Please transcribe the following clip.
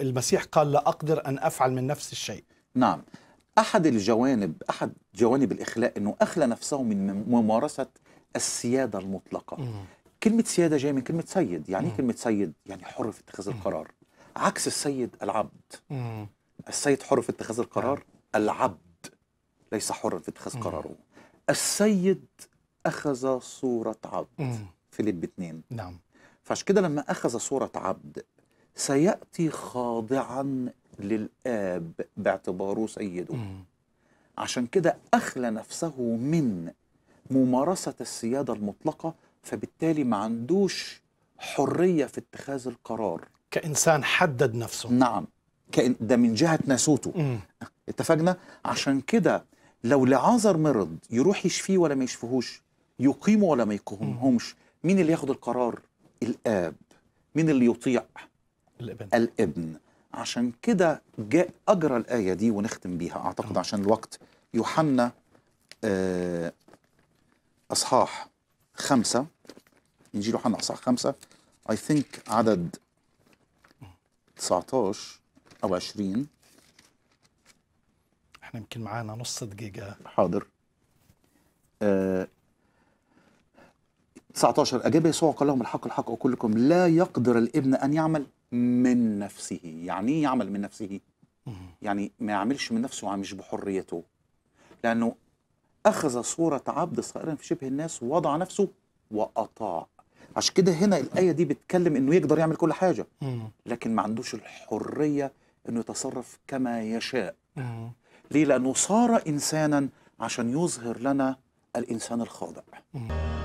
المسيح قال لا أقدر أن أفعل من نفس الشيء نعم أحد الجوانب أحد جوانب الإخلاء أنه أخلى نفسه من ممارسة السيادة المطلقة مم. كلمة سيادة جاية من كلمة سيد يعني مم. إيه كلمة سيد يعني حر في اتخاذ القرار عكس السيد العبد مم. السيد حر في اتخاذ القرار نعم. العبد ليس حرا في اتخاذ مم. قراره السيد أخذ صورة عبد مم. في اثنين نعم فعشان كده لما أخذ صورة عبد سيأتي خاضعا للآب باعتباره سيده عشان كده أخلى نفسه من ممارسة السيادة المطلقة فبالتالي ما عندوش حرية في اتخاذ القرار كإنسان حدد نفسه نعم كإن ده من جهة ناسوته مم. اتفقنا عشان كده لو لعازر مرض يروح يشفيه ولا ما يشفيهوش يقيمه ولا ما يقيمهمش مين اللي ياخد القرار الآب مين اللي يطيع الابن, الابن. عشان كده جاء أجرى الآية دي ونختم بيها أعتقد أوه. عشان الوقت يوحنا آه أصحاح خمسة إنجيل يوحنا أصحاح خمسة اي ثينك عدد 19 أو 20 احنا يمكن معانا نص دقيقة حاضر آه 19 أجاب يسوع قال لهم الحق الحق أقول لكم لا يقدر الابن أن يعمل من نفسه يعني ايه يعمل من نفسه يعني ما يعملش من نفسه مش بحريته لأنه أخذ صورة عبد صائرا في شبه الناس ووضع نفسه وأطاع عشان كده هنا الآية دي بتتكلم إنه يقدر يعمل كل حاجة لكن ما عندوش الحرية إنه يتصرف كما يشاء ليه؟ لأنه صار إنسانا عشان يظهر لنا الإنسان الخاضع